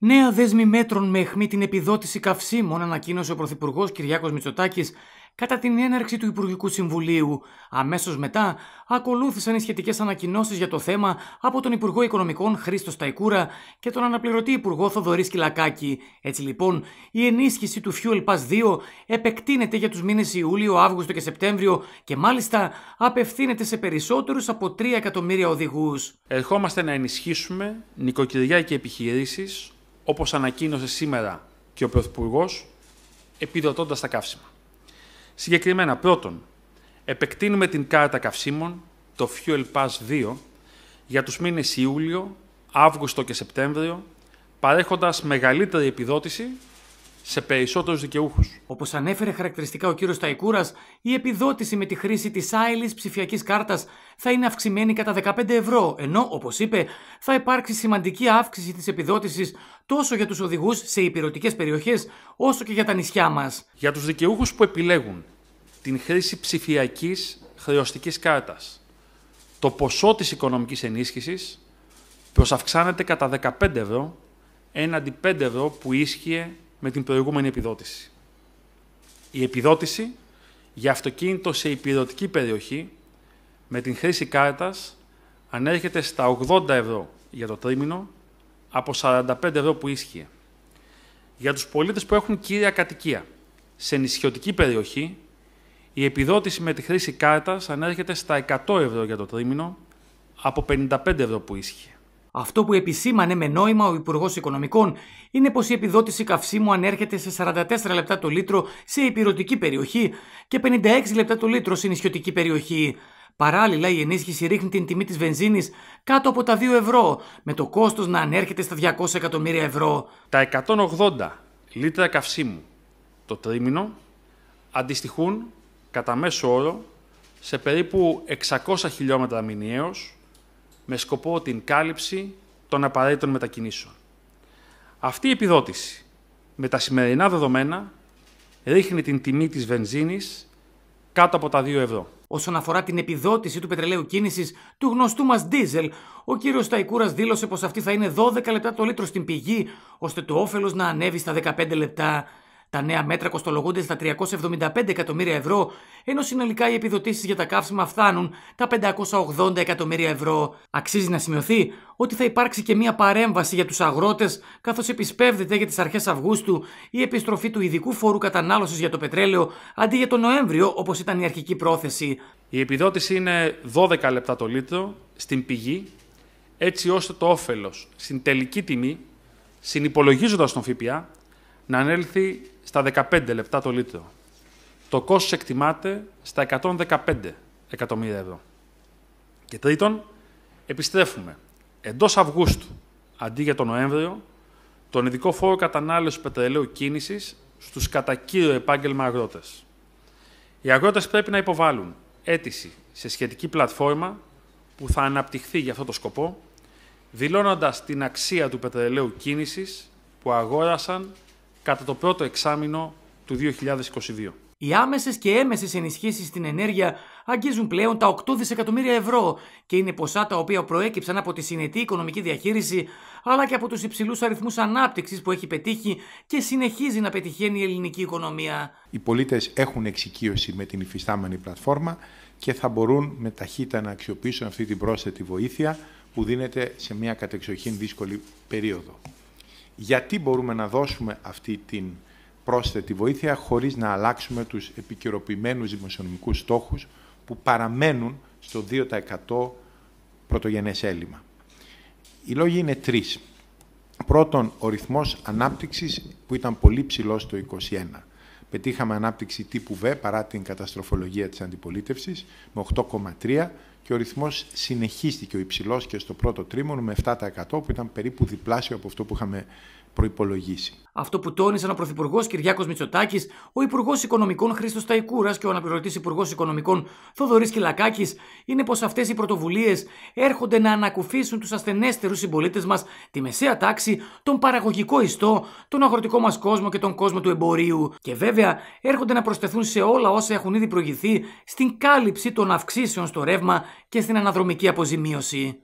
Νέα δέσμη μέτρων με αιχμή την επιδότηση καυσίμων ανακοίνωσε ο Πρωθυπουργός Κυριάκος Μητσοτάκης κατά την έναρξη του Υπουργικού Συμβουλίου. Αμέσως μετά ακολούθησαν οι σχετικές ανακοινώσεις για το θέμα από τον Υπουργό Οικονομικών Χρήστο Σταϊκούρα και τον αναπληρωτή Υπουργό Θοδωρής Κυλακάκη. Έτσι λοιπόν, η ενίσχυση του Fuel Pass 2 επεκτείνεται για τους μήνες Ιούλιο, Αύγουστο και Σεπτέμβριο και μάλιστα απευθύνεται σε περισσότερους από 3 εκατομμύρια οδηγούς. Ερχόμαστε να ενισχύσουμε νοικοκυριά και επιχειρήσεις όπως ανακοίνωσε σήμερα και ο Πρωθυπουργός, επιδοτώντας τα καύσιμα. Συγκεκριμένα, πρώτον, επεκτείνουμε την κάρτα καυσίμων, το Fuel Pass 2, για τους μήνες Ιούλιο, Αύγουστο και Σεπτέμβριο, παρέχοντας μεγαλύτερη επιδότηση σε περισσότερους δικαιούχους. Όπως ανέφερε χαρακτηριστικά ο κύριος Ταϊκούρας, η επιδότηση με τη χρήση της άειλη ψηφιακής κάρτας θα είναι αυξημένη κατά 15 ευρώ, ενώ, όπως είπε, θα υπάρξει σημαντική αύξηση της επιδότησης τόσο για τους οδηγούς σε υπηρετικές περιοχές, όσο και για τα νησιά μας. Για τους δικαιούχους που επιλέγουν την χρήση ψηφιακής χρεωστικής κάρτας, το ποσό της οικονομικής ενίσχυσης προσαυξάνεται κατά 15 ευρώ έναντι 5 ευρώ που ίσχυε με την προηγούμενη επιδότηση. Η επιδότηση για αυτοκίνητο σε υπηρετική περιοχή με την χρήση κάρτας ανέρχεται στα 80 ευρώ για το τρίμηνο από 45 ευρώ που ίσχυε. Για τους πολίτες που έχουν κύρια κατοικία σε νησιωτική περιοχή, η επιδότηση με τη χρήση κάρτας ανέρχεται στα 100 ευρώ για το τρίμηνο από 55 ευρώ που ίσχυε. Αυτό που επισήμανε με νόημα ο Υπουργός Οικονομικών είναι πως η επιδότηση καυσίμου ανέρχεται σε 44 λεπτά το λίτρο σε υπηρετική περιοχή και 56 λεπτά το λίτρο σε νησιωτική περιοχή. Παράλληλα, η ενίσχυση ρίχνει την τιμή της βενζίνης κάτω από τα 2 ευρώ, με το κόστος να ανέρχεται στα 200 εκατομμύρια ευρώ. Τα 180 λίτρα καυσίμου το τρίμηνο αντιστοιχούν κατά μέσο όρο σε περίπου 600 χιλιόμετρα μηνιαίως με σκοπό την κάλυψη των απαραίτητων μετακινήσεων. Αυτή η επιδότηση με τα σημερινά δεδομένα ρίχνει την τιμή της βενζίνης κάτω από τα 2 ευρώ. Όσον αφορά την επιδότηση του πετρελαίου κίνησης του γνωστού μας δίζελ, ο κύριος Σταϊκούρας δήλωσε πως αυτή θα είναι 12 λεπτά το λίτρο στην πηγή, ώστε το όφελος να ανέβει στα 15 λεπτά. Τα νέα μέτρα κοστολογούνται στα 375 εκατομμύρια ευρώ, ενώ συνολικά οι επιδοτήσεις για τα καύσιμα φτάνουν τα 580 εκατομμύρια ευρώ. Αξίζει να σημειωθεί ότι θα υπάρξει και μια παρέμβαση για τους αγρότες, καθώς επισπεύδεται για τις αρχές Αυγούστου η επιστροφή του ειδικού φόρου κατανάλωσης για το πετρέλαιο αντί για τον Νοέμβριο, όπως ήταν η αρχική πρόθεση. Η επιδότηση είναι 12 λεπτά το λίτρο στην πηγή, έτσι ώστε το όφελος στην τελική τιμή, συνυπολογίζοντας τον ΦΠΑ, να ανέλθει στα 15 λεπτά το λίτρο. Το κόστος εκτιμάται στα 115 εκατομμύρια ευρώ. Και τρίτον, επιστρέφουμε. Εντός Αυγούστου, αντί για τον Νοέμβριο, τον ειδικό φόρο κατανάλωσης πετρελαίου κίνησης στους κατά κύριο επάγγελμα αγρότες. Οι αγρότες πρέπει να υποβάλουν αίτηση σε σχετική πλατφόρμα που θα αναπτυχθεί για αυτό το σκοπό, δηλώνοντας την αξία του πετρελαίου κίνησης που αγόρασαν κατά το πρώτο εξάμεινο του 2022. Οι άμεσες και έμεσες ενισχύσεις στην ενέργεια αγγίζουν πλέον τα 8 δισεκατομμύρια ευρώ και είναι ποσά τα οποία προέκυψαν από τη συνετή οικονομική διαχείριση αλλά και από τους υψηλούς αριθμούς ανάπτυξης που έχει πετύχει και συνεχίζει να πετυχαίνει η ελληνική οικονομία. Οι πολίτες έχουν εξοικείωση με την υφιστάμενη πλατφόρμα και θα μπορούν με ταχύτητα να αξιοποιήσουν αυτή την πρόσθετη βοήθεια που δίνεται σε μια κατεξοχήν δύσκολη περίοδο γιατί μπορούμε να δώσουμε αυτή την πρόσθετη βοήθεια χωρίς να αλλάξουμε τους επικαιροποιημένους δημοσιονομικούς στόχους που παραμένουν στο 2% πρωτογενές έλλειμμα. Οι λόγοι είναι τρεις. Πρώτον, ο ρυθμός ανάπτυξης που ήταν πολύ ψηλός το 2021. Πετύχαμε ανάπτυξη τύπου Β παρά την καταστροφολογία της αντιπολίτευσης με 8,3 και ο ρυθμός συνεχίστηκε ο υψηλός και στο πρώτο τρίμηνο με 7% που ήταν περίπου διπλάσιο από αυτό που είχαμε προπολογίσει. Αυτό που τόνισαν ο Πρωθυπουργός Κυριάκος Μητσοτάκης, ο Υπουργός Οικονομικών Χρήστος Ταϊκούρας και ο Αναπληρωτής Υπουργός Οικονομικών Θοδωρής Κυλακάκης είναι πως αυτές οι πρωτοβουλίες έρχονται να ανακουφίσουν τους ασθενέστερους συμπολίτες μας, τη μεσαία τάξη, τον παραγωγικό ιστό, τον αγροτικό μας κόσμο και τον κόσμο του εμπορίου. Και βέβαια έρχονται να προσθεθούν σε όλα όσα έχουν ήδη προηγηθεί στην κάλυψη των αυξήσεων στο ρεύμα και στην αναδρομική αποζημίωση.